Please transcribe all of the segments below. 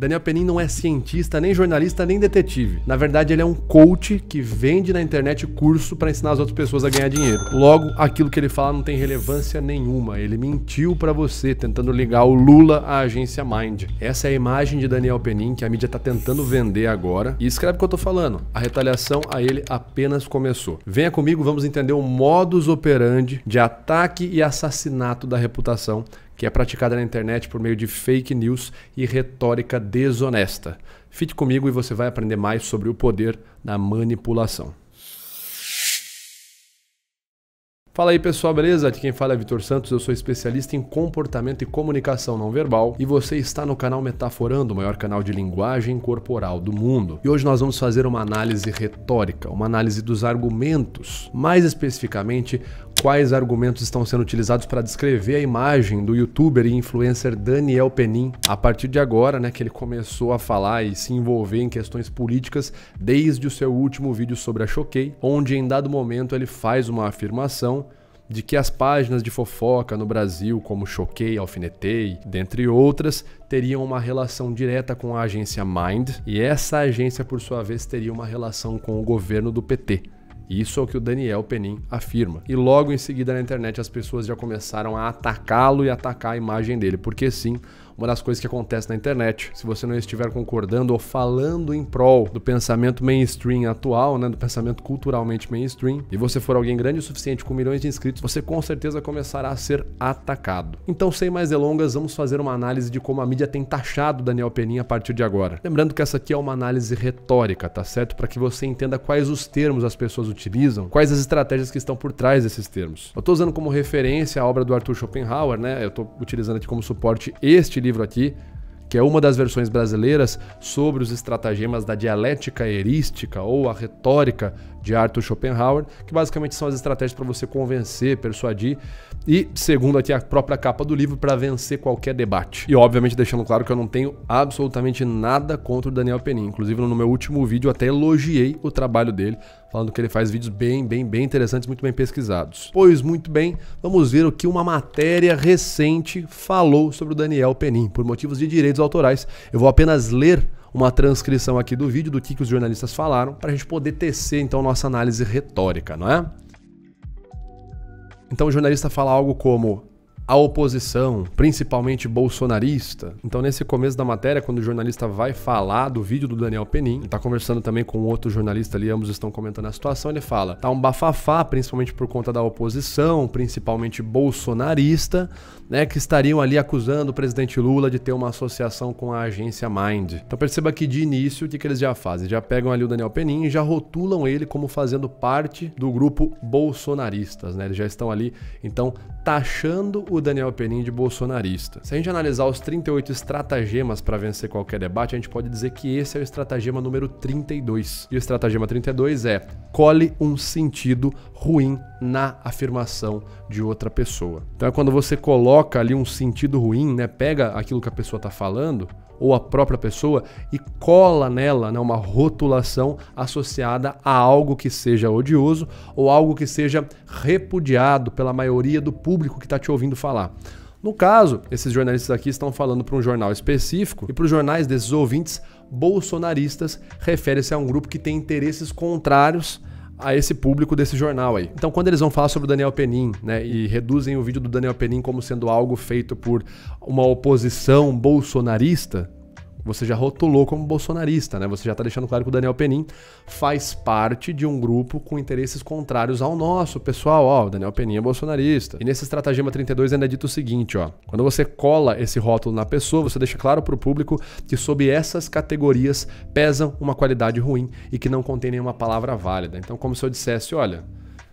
Daniel Penin não é cientista, nem jornalista, nem detetive. Na verdade, ele é um coach que vende na internet curso para ensinar as outras pessoas a ganhar dinheiro. Logo, aquilo que ele fala não tem relevância nenhuma. Ele mentiu para você, tentando ligar o Lula à agência Mind. Essa é a imagem de Daniel Penin que a mídia está tentando vender agora. E escreve o que eu estou falando. A retaliação a ele apenas começou. Venha comigo, vamos entender o modus operandi de ataque e assassinato da reputação que é praticada na internet por meio de fake news e retórica desonesta. Fique comigo e você vai aprender mais sobre o poder da manipulação. Fala aí pessoal, beleza? Aqui quem fala é Vitor Santos, eu sou especialista em comportamento e comunicação não verbal e você está no canal Metaforando, o maior canal de linguagem corporal do mundo. E hoje nós vamos fazer uma análise retórica, uma análise dos argumentos, mais especificamente quais argumentos estão sendo utilizados para descrever a imagem do youtuber e influencer Daniel Penin a partir de agora, né, que ele começou a falar e se envolver em questões políticas desde o seu último vídeo sobre a Choquei, onde em dado momento ele faz uma afirmação de que as páginas de fofoca no Brasil, como Choquei, Alfinetei, dentre outras, teriam uma relação direta com a agência Mind, e essa agência, por sua vez, teria uma relação com o governo do PT. Isso é o que o Daniel Penin afirma. E logo em seguida na internet as pessoas já começaram a atacá-lo e atacar a imagem dele, porque sim, uma das coisas que acontece na internet. Se você não estiver concordando ou falando em prol do pensamento mainstream atual, né, do pensamento culturalmente mainstream, e você for alguém grande o suficiente com milhões de inscritos, você com certeza começará a ser atacado. Então, sem mais delongas, vamos fazer uma análise de como a mídia tem taxado Daniel Peninha a partir de agora. Lembrando que essa aqui é uma análise retórica, tá certo? Para que você entenda quais os termos as pessoas utilizam, quais as estratégias que estão por trás desses termos. Eu estou usando como referência a obra do Arthur Schopenhauer, né? Eu estou utilizando aqui como suporte este livro aqui, que é uma das versões brasileiras sobre os estratagemas da dialética erística ou a retórica de Arthur Schopenhauer, que basicamente são as estratégias para você convencer, persuadir e, segundo aqui a própria capa do livro, para vencer qualquer debate. E, obviamente, deixando claro que eu não tenho absolutamente nada contra o Daniel Penin. Inclusive, no meu último vídeo, eu até elogiei o trabalho dele, falando que ele faz vídeos bem, bem, bem interessantes, muito bem pesquisados. Pois, muito bem, vamos ver o que uma matéria recente falou sobre o Daniel Penin. Por motivos de direitos autorais, eu vou apenas ler uma transcrição aqui do vídeo do que, que os jornalistas falaram, para a gente poder tecer então nossa análise retórica, não é? Então o jornalista fala algo como: a oposição, principalmente bolsonarista. Então, nesse começo da matéria, quando o jornalista vai falar do vídeo do Daniel Penin, ele tá conversando também com outro jornalista ali, ambos estão comentando a situação, ele fala: tá um bafafá, principalmente por conta da oposição, principalmente bolsonarista, né, que estariam ali acusando o presidente Lula de ter uma associação com a agência Mind. Então, perceba que de início, o que, que eles já fazem? Já pegam ali o Daniel Penin e já rotulam ele como fazendo parte do grupo bolsonaristas, né? Eles já estão ali, então, taxando o Daniel Penin de bolsonarista. Se a gente analisar os 38 estratagemas para vencer qualquer debate, a gente pode dizer que esse é o estratagema número 32. E o estratagema 32 é: cole um sentido ruim na afirmação de outra pessoa. Então é quando você coloca ali um sentido ruim, né? Pega aquilo que a pessoa está falando, ou a própria pessoa e cola nela né, uma rotulação associada a algo que seja odioso ou algo que seja repudiado pela maioria do público que está te ouvindo falar. No caso, esses jornalistas aqui estão falando para um jornal específico e para os jornais desses ouvintes bolsonaristas refere-se a um grupo que tem interesses contrários a esse público desse jornal aí. Então, quando eles vão falar sobre o Daniel Penin, né, e reduzem o vídeo do Daniel Penin como sendo algo feito por uma oposição bolsonarista, você já rotulou como bolsonarista, né? Você já está deixando claro que o Daniel Penin faz parte de um grupo com interesses contrários ao nosso. Pessoal, ó, o Daniel Penin é bolsonarista. E nesse estratagema 32 ainda é dito o seguinte, ó. Quando você cola esse rótulo na pessoa, você deixa claro para o público que sob essas categorias pesam uma qualidade ruim e que não contém nenhuma palavra válida. Então, como se eu dissesse, olha,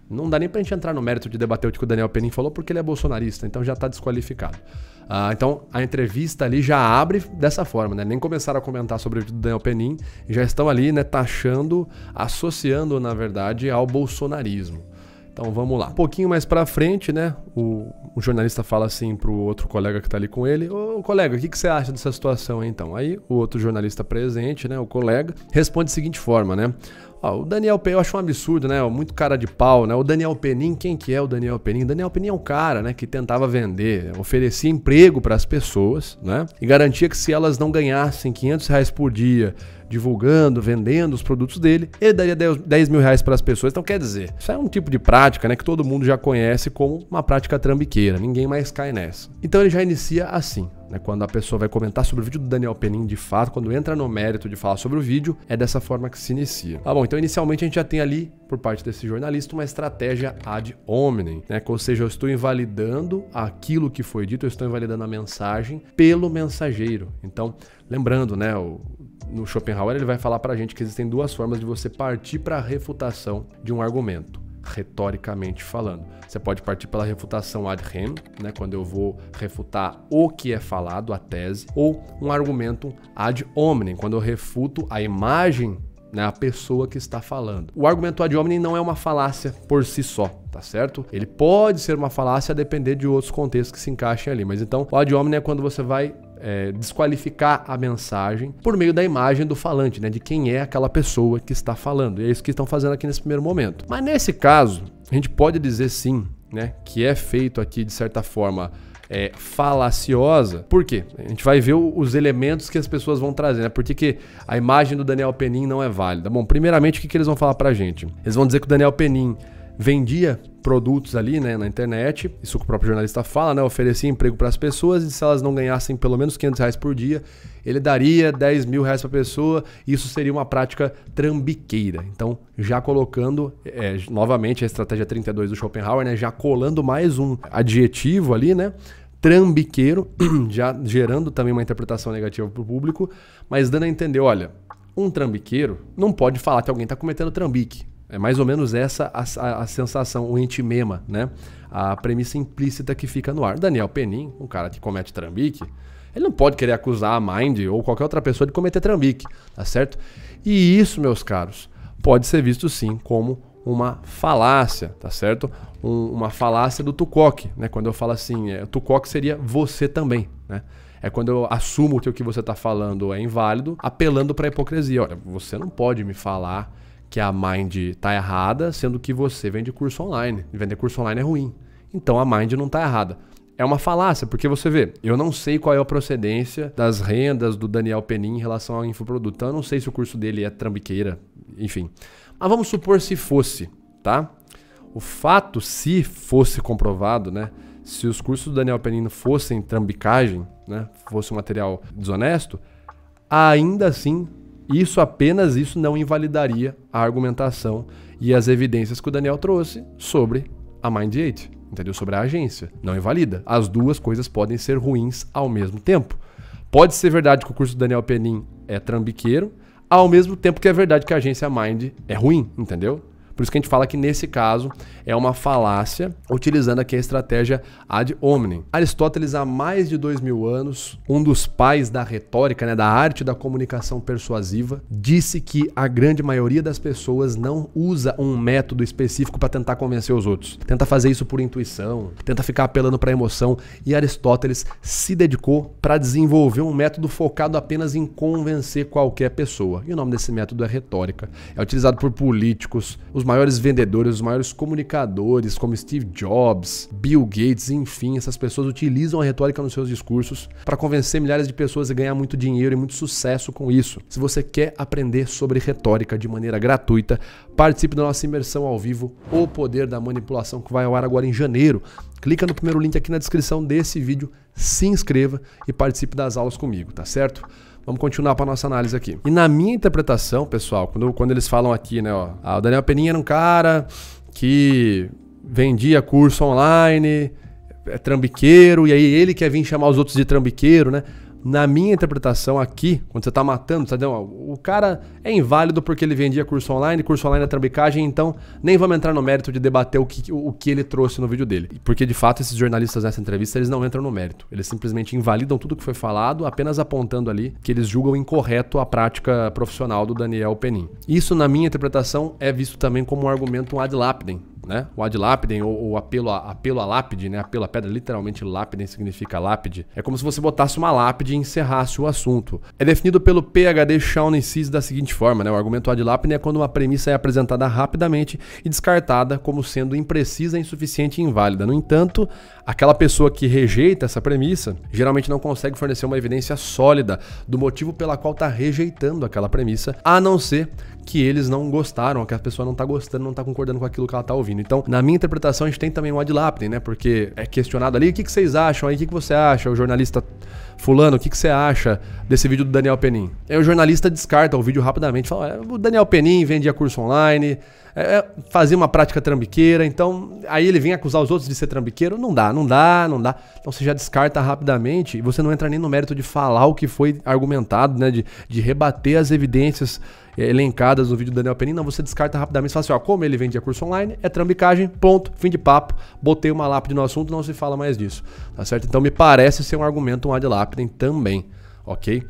não dá nem pra gente entrar no mérito de debater o que o Daniel Penin falou, porque ele é bolsonarista, então já tá desqualificado. Ah, então a entrevista ali já abre dessa forma, né? Nem começaram a comentar sobre o do Daniel Penin, já estão ali, né, taxando, associando, na verdade, ao bolsonarismo. Então vamos lá. Um pouquinho mais para frente, né? O, o, jornalista fala assim pro outro colega que tá ali com ele: Ô colega, o que, que você acha dessa situação então? Aí o outro jornalista presente, né? O colega, responde da seguinte forma, né? Ó, o Daniel Penin, eu acho um absurdo, né? Muito cara de pau, né? O Daniel Penin, quem que é o Daniel Penin? O Daniel Penin é um cara, né, que tentava vender, oferecia emprego para as pessoas, né? E garantia que se elas não ganhassem 500 reais por dia, divulgando, vendendo os produtos dele, ele daria 10, 10 mil reais para as pessoas. Então, quer dizer, isso é um tipo de prática né, que todo mundo já conhece como uma prática trambiqueira, ninguém mais cai nessa. Então, ele já inicia assim. Né, quando a pessoa vai comentar sobre o vídeo do Daniel Penin de fato, quando entra no mérito de falar sobre o vídeo, é dessa forma que se inicia. Tá bom, então inicialmente a gente já tem ali, por parte desse jornalista, uma estratégia ad hominem, né? Ou seja, eu estou invalidando aquilo que foi dito, eu estou invalidando a mensagem pelo mensageiro. Então, lembrando, né, o no Schopenhauer ele vai falar para a gente que existem duas formas de você partir para a refutação de um argumento retoricamente falando. Você pode partir pela refutação ad rem, né, quando eu vou refutar o que é falado, a tese, ou um argumento ad hominem, quando eu refuto a imagem, né, a pessoa que está falando. O argumento ad hominem não é uma falácia por si só, tá certo? Ele pode ser uma falácia a depender de outros contextos que se encaixem ali, mas então o ad hominem é quando você vai é, desqualificar a mensagem por meio da imagem do falante, né? De quem é aquela pessoa que está falando. E é isso que estão fazendo aqui nesse primeiro momento. Mas nesse caso, a gente pode dizer sim, né? Que é feito aqui, de certa forma, é, falaciosa. Por quê? A gente vai ver os elementos que as pessoas vão trazer, né? Por que, que a imagem do Daniel Penin não é válida? Bom, primeiramente, o que, que eles vão falar pra gente? Eles vão dizer que o Daniel Penin vendia produtos ali né, na internet, isso que o próprio jornalista fala, né, oferecia emprego para as pessoas e se elas não ganhassem pelo menos 500 reais por dia, ele daria 10 mil reais para a pessoa e isso seria uma prática trambiqueira. Então, já colocando é, novamente a estratégia 32 do Schopenhauer, né, já colando mais um adjetivo ali, né? Trambiqueiro, já gerando também uma interpretação negativa para o público, mas dando a entender: olha, um trambiqueiro não pode falar que alguém está cometendo trambique. É mais ou menos essa a, a, a, sensação, o entimema, né? A premissa implícita que fica no ar. Daniel Penin, um cara que comete trambique, ele não pode querer acusar a Mind ou qualquer outra pessoa de cometer trambique, tá certo? E isso, meus caros, pode ser visto sim como uma falácia, tá certo? Um, uma falácia do Tucoque, né? Quando eu falo assim, é, Tucoque seria você também, né? É quando eu assumo que o que você está falando é inválido, apelando para a hipocrisia. Olha, você não pode me falar que a Mind tá errada, sendo que você vende curso online. E vender curso online é ruim. Então a Mind não tá errada. É uma falácia, porque você vê, eu não sei qual é a procedência das rendas do Daniel Penin em relação ao infoproduto. Então, eu não sei se o curso dele é trambiqueira, enfim. Mas vamos supor se fosse, tá? O fato, se fosse comprovado, né? Se os cursos do Daniel Penin fossem trambicagem, né? Fosse um material desonesto, ainda assim isso apenas isso não invalidaria a argumentação e as evidências que o Daniel trouxe sobre a Mind 8, entendeu? Sobre a agência. Não invalida. As duas coisas podem ser ruins ao mesmo tempo. Pode ser verdade que o curso do Daniel Penin é trambiqueiro, ao mesmo tempo que é verdade que a agência Mind é ruim, entendeu? Por isso que a gente fala que nesse caso é uma falácia, utilizando aqui a estratégia ad hominem. Aristóteles, há mais de dois mil anos, um dos pais da retórica, né, da arte da comunicação persuasiva, disse que a grande maioria das pessoas não usa um método específico para tentar convencer os outros. Tenta fazer isso por intuição, tenta ficar apelando para a emoção, e Aristóteles se dedicou para desenvolver um método focado apenas em convencer qualquer pessoa. E o nome desse método é retórica. É utilizado por políticos, os maiores vendedores, os maiores comunicadores, como Steve Jobs, Bill Gates, enfim, essas pessoas utilizam a retórica nos seus discursos para convencer milhares de pessoas e ganhar muito dinheiro e muito sucesso com isso. Se você quer aprender sobre retórica de maneira gratuita, participe da nossa imersão ao vivo O Poder da Manipulação que vai ao ar agora em janeiro. Clica no primeiro link aqui na descrição desse vídeo, se inscreva e participe das aulas comigo, tá certo? Vamos continuar para nossa análise aqui. E na minha interpretação, pessoal, quando, quando eles falam aqui, né, ó, ah, o Daniel Peninha era um cara que vendia curso online, é trambiqueiro, e aí ele quer vir chamar os outros de trambiqueiro, né? na minha interpretação aqui, quando você está matando, sabe? o cara é inválido porque ele vendia curso online, curso online é trambicagem, então nem vamos entrar no mérito de debater o que, o que ele trouxe no vídeo dele. Porque de fato esses jornalistas nessa entrevista, eles não entram no mérito. Eles simplesmente invalidam tudo que foi falado, apenas apontando ali que eles julgam incorreto a prática profissional do Daniel Penin. Isso, na minha interpretação, é visto também como um argumento ad lapidem né? O ad lapidem ou, ou apelo, a, apelo à lápide, né? Apelo à pedra, literalmente lápide significa lápide. É como se você botasse uma lápide e encerrasse o assunto. É definido pelo PhD Shaughnessy da seguinte forma, né? O argumento ad lapidem é quando uma premissa é apresentada rapidamente e descartada como sendo imprecisa, insuficiente e inválida. No entanto, aquela pessoa que rejeita essa premissa geralmente não consegue fornecer uma evidência sólida do motivo pela qual está rejeitando aquela premissa, a não ser que eles não gostaram, que a pessoa não tá gostando, não tá concordando com aquilo que ela tá ouvindo. Então, na minha interpretação, a gente tem também um ad né? Porque é questionado ali, o que, que vocês acham aí, o que, que você acha? O jornalista Fulano, o que, que você acha desse vídeo do Daniel Penin? Aí o jornalista descarta o vídeo rapidamente, fala: o Daniel Penin vendia curso online, é, é, fazia uma prática trambiqueira, então aí ele vem acusar os outros de ser trambiqueiro, não dá, não dá, não dá. Então você já descarta rapidamente e você não entra nem no mérito de falar o que foi argumentado, né? De, de rebater as evidências é, elencadas no vídeo do Daniel Penin, não, você descarta rapidamente, e fala assim, ó, como ele vendia curso online, é trambicagem, ponto, fim de papo, botei uma lápide no assunto, não se fala mais disso, tá certo? Então me parece ser um argumento, um de lapidem também, ok?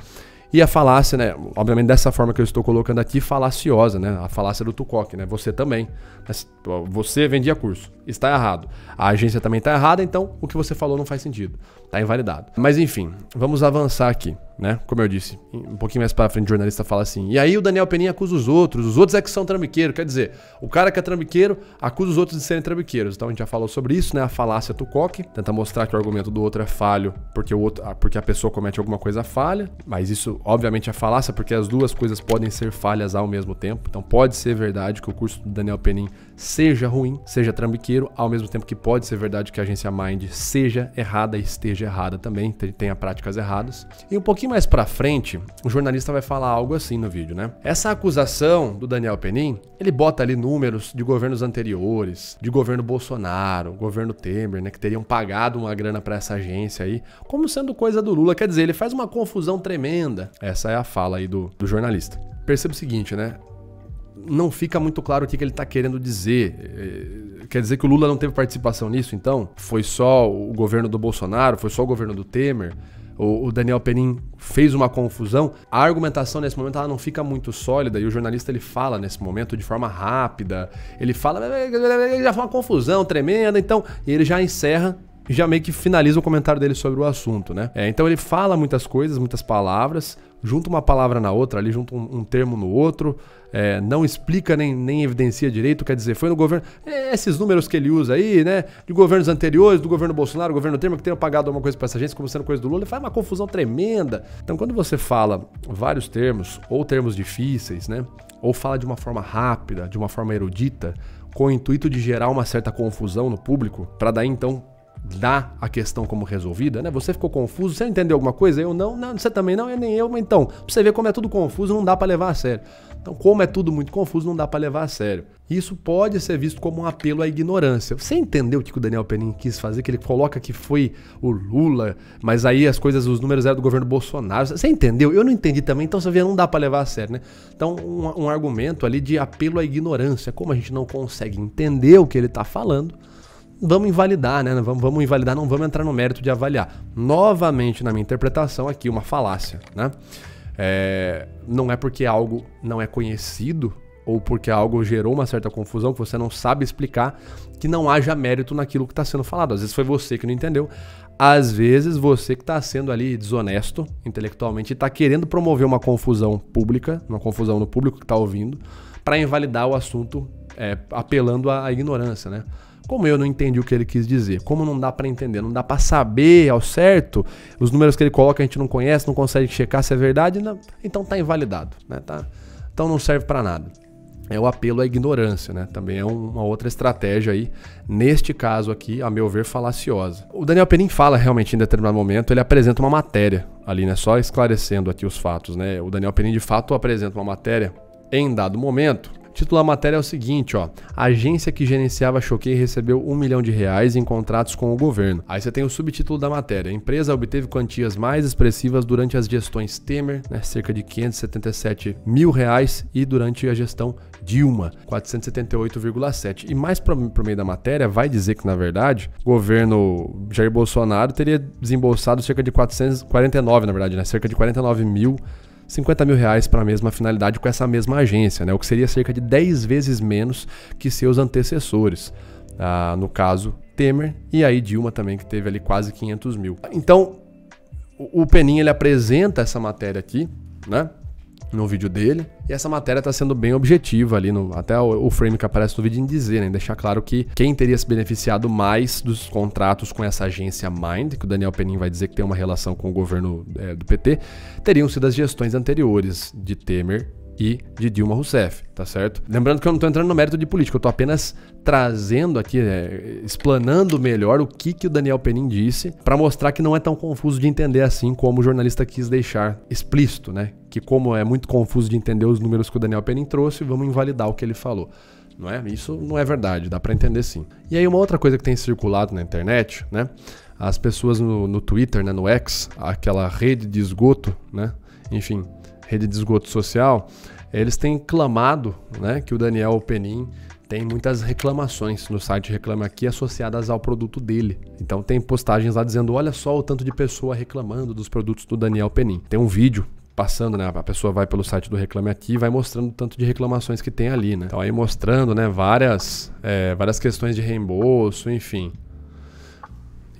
E a falácia, né? Obviamente, dessa forma que eu estou colocando aqui, falaciosa, né? A falácia do Tucoque, né? Você também. Né, você vendia curso. Está errado. A agência também está errada, então o que você falou não faz sentido. Tá invalidado. Mas enfim, vamos avançar aqui, né? Como eu disse, um pouquinho mais para frente o jornalista fala assim: "E aí o Daniel Peninha acusa os outros, os outros é que são trambiqueiros. Quer dizer, o cara que é trambiqueiro acusa os outros de serem trambiqueiros. Então a gente já falou sobre isso, né? A falácia coque, tenta mostrar que o argumento do outro é falho, porque o outro, porque a pessoa comete alguma coisa falha, mas isso obviamente é falácia, porque as duas coisas podem ser falhas ao mesmo tempo. Então pode ser verdade que o curso do Daniel Penin seja ruim, seja trambiqueiro, ao mesmo tempo que pode ser verdade que a agência Mind seja errada e esteja errada também, tenha práticas erradas. E um pouquinho mais para frente, o jornalista vai falar algo assim no vídeo, né? Essa acusação do Daniel Penin, ele bota ali números de governos anteriores, de governo Bolsonaro, governo Temer, né, que teriam pagado uma grana para essa agência aí, como sendo coisa do Lula. Quer dizer, ele faz uma confusão tremenda. Essa é a fala aí do, do jornalista. Perceba o seguinte, né? não fica muito claro o que, que ele está querendo dizer. É, quer dizer que o Lula não teve participação nisso, então? Foi só o governo do Bolsonaro? Foi só o governo do Temer? o, Daniel Penin fez uma confusão. A argumentação nesse momento ela não fica muito sólida e o jornalista ele fala nesse momento de forma rápida. Ele fala, já foi uma confusão tremenda, então e ele já encerra já meio que finaliza o comentário dele sobre o assunto, né? É, então ele fala muitas coisas, muitas palavras, junta uma palavra na outra, ali junta um, um termo no outro, é, não explica nem, nem evidencia direito, quer dizer, foi no governo. É, esses números que ele usa aí, né? De governos anteriores, do governo Bolsonaro, governo Temer, que tenham pagado alguma coisa para essa gente, como sendo coisa do Lula, faz uma confusão tremenda. Então, quando você fala vários termos, ou termos difíceis, né? Ou fala de uma forma rápida, de uma forma erudita, com o intuito de gerar uma certa confusão no público, para daí então dá a questão como resolvida, né? Você ficou confuso, você entendeu alguma coisa? Eu não, não, você também não, eu nem eu, então, pra você ver como é tudo confuso, não dá para levar a sério. Então, como é tudo muito confuso, não dá para levar a sério. Isso pode ser visto como um apelo à ignorância. Você entendeu o que o Daniel Penin quis fazer? Que ele coloca que foi o Lula, mas aí as coisas, os números eram do governo Bolsonaro. Você entendeu? Eu não entendi também, então você vê, não dá para levar a sério, né? Então, um, um argumento ali de apelo à ignorância. Como a gente não consegue entender o que ele tá falando, vamos invalidar, né? Vamos, vamos invalidar, não vamos entrar no mérito de avaliar. Novamente, na minha interpretação, aqui uma falácia, né? É, não é porque algo não é conhecido ou porque algo gerou uma certa confusão que você não sabe explicar que não haja mérito naquilo que está sendo falado. Às vezes foi você que não entendeu, às vezes você que está sendo ali desonesto intelectualmente e está querendo promover uma confusão pública, uma confusão no público que está ouvindo, para invalidar o assunto, é, apelando à ignorância, né? Como eu não entendi o que ele quis dizer, como não dá para entender, não dá para saber ao certo, os números que ele coloca a gente não conhece, não consegue checar se é verdade, não, então tá invalidado, né? Tá, então não serve para nada. É o apelo à ignorância, né? Também é uma outra estratégia aí, neste caso aqui, a meu ver, falaciosa. O Daniel Penin fala realmente em determinado momento, ele apresenta uma matéria ali, né? Só esclarecendo aqui os fatos, né? O Daniel Penin de fato apresenta uma matéria em dado momento Título da matéria é o seguinte, ó. A agência que gerenciava Choquei recebeu um milhão de reais em contratos com o governo. Aí você tem o subtítulo da matéria. A empresa obteve quantias mais expressivas durante as gestões Temer, né, cerca de 577 mil reais, e durante a gestão Dilma, 478,7. E mais para o meio da matéria, vai dizer que, na verdade, o governo Jair Bolsonaro teria desembolsado cerca de 449, na verdade, né, cerca de 49 mil 50 mil reais para a mesma finalidade com essa mesma agência, né? o que seria cerca de 10 vezes menos que seus antecessores. Ah, no caso, Temer e aí Dilma também, que teve ali quase 500 mil. Então, o Peninha ele apresenta essa matéria aqui, né? no vídeo dele. E essa matéria está sendo bem objetiva ali, no, até o, o, frame que aparece no vídeo em dizer, né? Deixar claro que quem teria se beneficiado mais dos contratos com essa agência Mind, que o Daniel Penin vai dizer que tem uma relação com o governo é, do PT, teriam sido as gestões anteriores de Temer e de Dilma Rousseff, tá certo? Lembrando que eu não tô entrando no mérito de política, eu tô apenas trazendo aqui, é, explanando melhor o que, que o Daniel Penin disse, para mostrar que não é tão confuso de entender assim como o jornalista quis deixar explícito, né? Que como é muito confuso de entender os números que o Daniel Penin trouxe, vamos invalidar o que ele falou. Não é? Isso não é verdade, dá para entender sim. E aí uma outra coisa que tem circulado na internet, né? As pessoas no, no Twitter, né, no X, aquela rede de esgoto, né? Enfim, rede de esgoto social, eles têm clamado né, que o Daniel Penin tem muitas reclamações no site Reclame Aqui associadas ao produto dele. Então tem postagens lá dizendo: olha só o tanto de pessoa reclamando dos produtos do Daniel Penin. Tem um vídeo passando, né? A pessoa vai pelo site do Reclame Aqui e vai mostrando o tanto de reclamações que tem ali, né? Então aí mostrando, né, várias, é, várias questões de reembolso, enfim.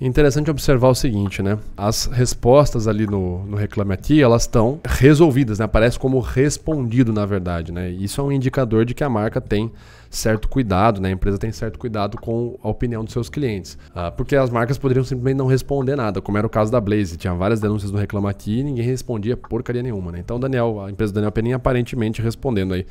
Interessante observar o seguinte, né? As respostas ali no, no Reclame Aqui, elas estão resolvidas, né? Aparece como respondido, na verdade, né? Isso é um indicador de que a marca tem certo cuidado, né? A empresa tem certo cuidado com a opinião dos seus clientes. Ah, porque as marcas poderiam simplesmente não responder nada, como era o caso da Blaze. Tinha várias denúncias no Reclame Aqui e ninguém respondia porcaria nenhuma, né? Então, Daniel, a empresa do Daniel Penin aparentemente respondendo aí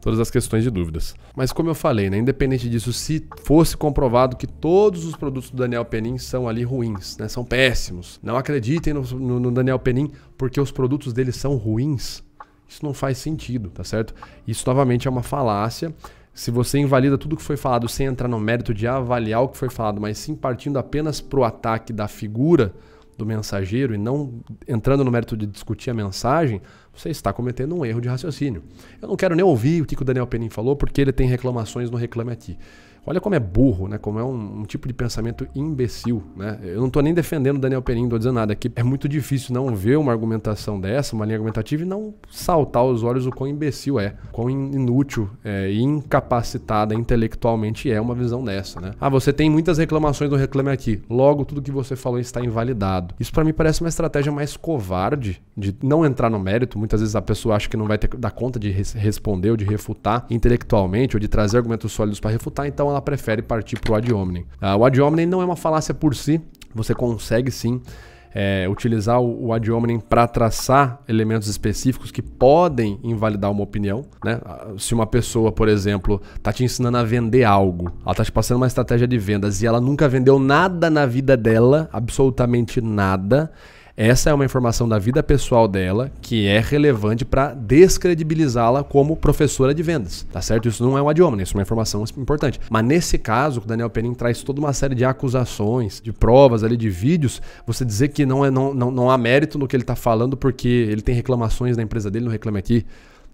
todas as questões de dúvidas. Mas como eu falei, né, independente disso, se fosse comprovado que todos os produtos do Daniel Penin são ali ruins, né, são péssimos, não acreditem no, no, no Daniel Penin porque os produtos dele são ruins, isso não faz sentido, tá certo? Isso novamente é uma falácia. Se você invalida tudo que foi falado sem entrar no mérito de avaliar o que foi falado, mas sim partindo apenas pro ataque da figura do mensageiro e não entrando no mérito de discutir a mensagem, você está cometendo um erro de raciocínio. Eu não quero nem ouvir o que o Daniel Penin falou, porque ele tem reclamações no Reclame Aqui. Olha como é burro, né? Como é um, um tipo de pensamento imbecil, né? Eu não estou nem defendendo o Daniel Penin, não tô dizendo nada aqui. É muito difícil não ver uma argumentação dessa, uma linha argumentativa, e não saltar os olhos o quão imbecil é, quão inútil é, e incapacitada intelectualmente é uma visão dessa, né? Ah, você tem muitas reclamações do Reclame Aqui. Logo, tudo que você falou está invalidado. Isso para mim parece uma estratégia mais covarde de não entrar no mérito. Muitas vezes a pessoa acha que não vai ter, dar conta de res responder ou de refutar intelectualmente ou de trazer argumentos sólidos para refutar, então ela prefere partir para o ad hominem. Ah, o ad hominem não é uma falácia por si, você consegue sim é, utilizar o, o ad hominem para traçar elementos específicos que podem invalidar uma opinião. Né? Ah, se uma pessoa, por exemplo, está te ensinando a vender algo, ela está te passando uma estratégia de vendas e ela nunca vendeu nada na vida dela, absolutamente nada, essa é uma informação da vida pessoal dela que é relevante para descredibilizá-la como professora de vendas, tá certo? Isso não é um idioma, isso é uma informação importante. Mas nesse caso, o Daniel Penin traz toda uma série de acusações, de provas ali, de vídeos, você dizer que não, é, não, não, não há mérito no que ele está falando porque ele tem reclamações da empresa dele no Reclame Aqui,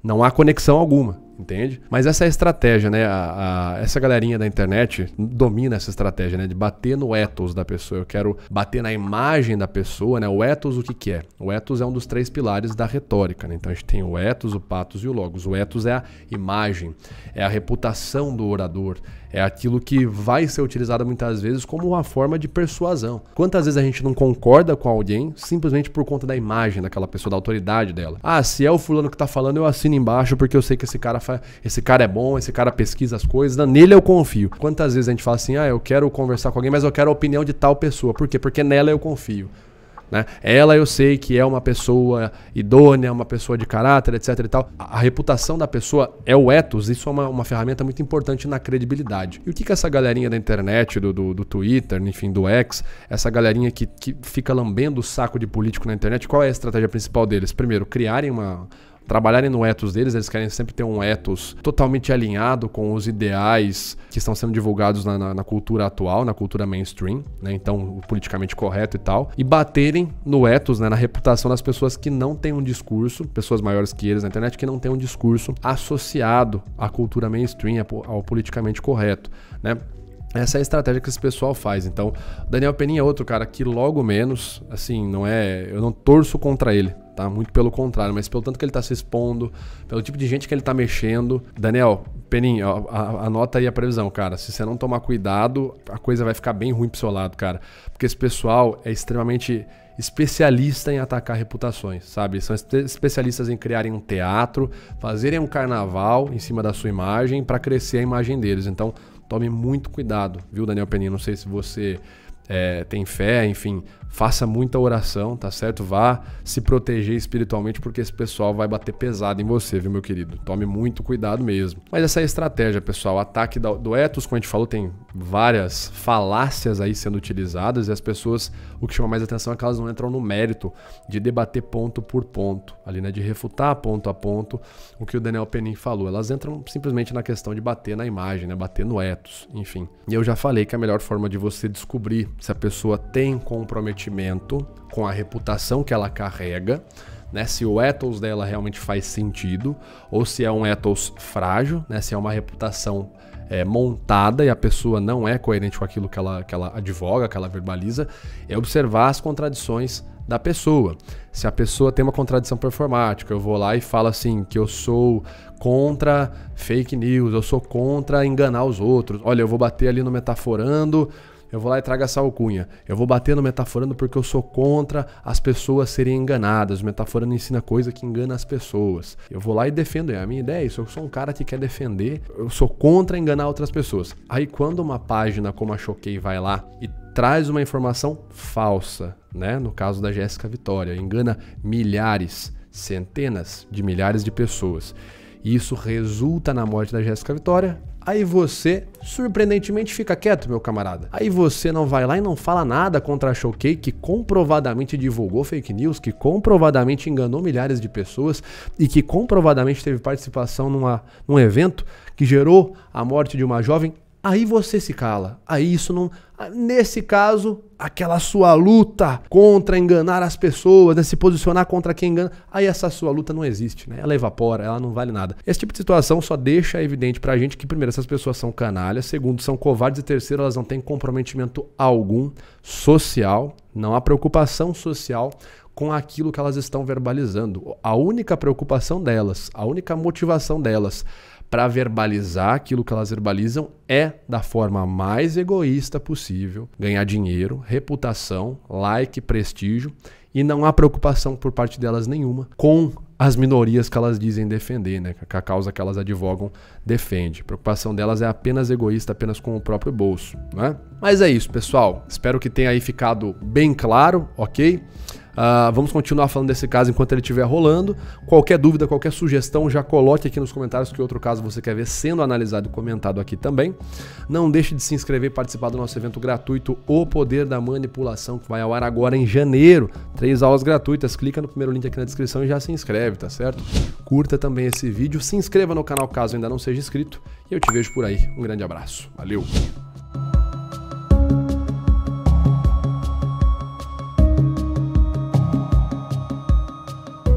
não há conexão alguma entende? Mas essa é a estratégia, né? A, a, essa galerinha da internet domina essa estratégia, né? De bater no ethos da pessoa. Eu quero bater na imagem da pessoa, né? O ethos, o que, que é? O ethos é um dos três pilares da retórica, né? Então a gente tem o ethos, o patos e o logos. O ethos é a imagem, é a reputação do orador, é aquilo que vai ser utilizado muitas vezes como uma forma de persuasão. Quantas vezes a gente não concorda com alguém simplesmente por conta da imagem daquela pessoa, da autoridade dela? Ah, se é o fulano que tá falando, eu assino embaixo porque eu sei que esse cara fala, esse cara é bom, esse cara pesquisa as coisas, não, nele eu confio. Quantas vezes a gente fala assim, ah, eu quero conversar com alguém, mas eu quero a opinião de tal pessoa. Por quê? Porque nela eu confio. Né? Ela eu sei que é uma pessoa idônea, uma pessoa de caráter, etc. E tal. A, reputação da pessoa é o ethos, isso é uma, uma ferramenta muito importante na credibilidade. E o que, que essa galerinha da internet, do, do, do Twitter, enfim, do X, essa galerinha que, que fica lambendo o saco de político na internet, qual é a estratégia principal deles? Primeiro, criarem uma, trabalharem no ethos deles, eles querem sempre ter um ethos totalmente alinhado com os ideais que estão sendo divulgados na, na, na cultura atual, na cultura mainstream, né? Então, o politicamente correto e tal. E baterem no ethos, né? Na reputação das pessoas que não têm um discurso, pessoas maiores que eles na internet, que não têm um discurso associado à cultura mainstream, ao politicamente correto, né? Essa é a estratégia que esse pessoal faz. Então, Daniel Penin é outro cara que logo menos, assim, não é. Eu não torço contra ele, tá? Muito pelo contrário, mas pelo tanto que ele tá se expondo, pelo tipo de gente que ele tá mexendo. Daniel, Penin, ó, anota aí a previsão, cara. Se você não tomar cuidado, a coisa vai ficar bem ruim pro seu lado, cara. Porque esse pessoal é extremamente especialista em atacar reputações, sabe? São especialistas em criarem um teatro, fazerem um carnaval em cima da sua imagem para crescer a imagem deles. Então, tome muito cuidado, viu, Daniel Penin? Não sei se você é, tem fé, enfim, faça muita oração, tá certo? Vá se proteger espiritualmente, porque esse pessoal vai bater pesado em você, viu, meu querido? Tome muito cuidado mesmo. Mas essa é a estratégia, pessoal. O ataque do ethos, como a gente falou, tem várias falácias aí sendo utilizadas e as pessoas, o que chama mais atenção é que elas não entram no mérito de debater ponto por ponto, ali, né? De refutar ponto a ponto o que o Daniel Penin falou. Elas entram simplesmente na questão de bater na imagem, né? Bater no ethos, enfim. E eu já falei que a melhor forma de você descobrir se a pessoa tem comprometimento investimento, com a reputação que ela carrega, né, se o ethos dela realmente faz sentido, ou se é um ethos frágil, né, se é uma reputação é, montada e a pessoa não é coerente com aquilo que ela, que ela advoga, que ela verbaliza, é observar as contradições da pessoa. Se a pessoa tem uma contradição performática, eu vou lá e falo assim que eu sou contra fake news, eu sou contra enganar os outros. Olha, eu vou bater ali no metaforando eu vou lá e trago essa alcunha. Eu vou bater no metaforando porque eu sou contra as pessoas serem enganadas. O metaforando ensina coisa que engana as pessoas. Eu vou lá e defendo. É a minha ideia é isso. Eu sou um cara que quer defender. Eu sou contra enganar outras pessoas. Aí quando uma página como a Choquei vai lá e traz uma informação falsa, né? No caso da Jéssica Vitória, engana milhares, centenas de milhares de pessoas. E isso resulta na morte da Jéssica Vitória Aí você, surpreendentemente, fica quieto, meu camarada. Aí você não vai lá e não fala nada contra a Showcase, que comprovadamente divulgou fake news, que comprovadamente enganou milhares de pessoas e que comprovadamente teve participação numa, num evento que gerou a morte de uma jovem Aí você se cala. Aí isso não. Ah, nesse caso, aquela sua luta contra enganar as pessoas, né? se posicionar contra quem engana, aí essa sua luta não existe, né? Ela evapora, ela não vale nada. Esse tipo de situação só deixa evidente pra gente que, primeiro, essas pessoas são canalhas, segundo, são covardes, e terceiro, elas não têm comprometimento algum social, não há preocupação social com aquilo que elas estão verbalizando. A única preocupação delas, a única motivação delas para verbalizar aquilo que elas verbalizam é da forma mais egoísta possível ganhar dinheiro, reputação, like, prestígio e não há preocupação por parte delas nenhuma com as minorias que elas dizem defender, né? Que a causa que elas advogam defende. A preocupação delas é apenas egoísta, apenas com o próprio bolso, né? Mas é isso, pessoal. Espero que tenha aí ficado bem claro, ok? Uh, vamos continuar falando desse caso enquanto ele estiver rolando. Qualquer dúvida, qualquer sugestão, já coloque aqui nos comentários que outro caso você quer ver sendo analisado e comentado aqui também. Não deixe de se inscrever e participar do nosso evento gratuito O Poder da Manipulação, que vai ao ar agora em janeiro. Três aulas gratuitas. Clica no primeiro link aqui na descrição e já se inscreve, tá certo? Curta também esse vídeo, se inscreva no canal caso ainda não seja inscrito. E eu te vejo por aí. Um grande abraço. Valeu!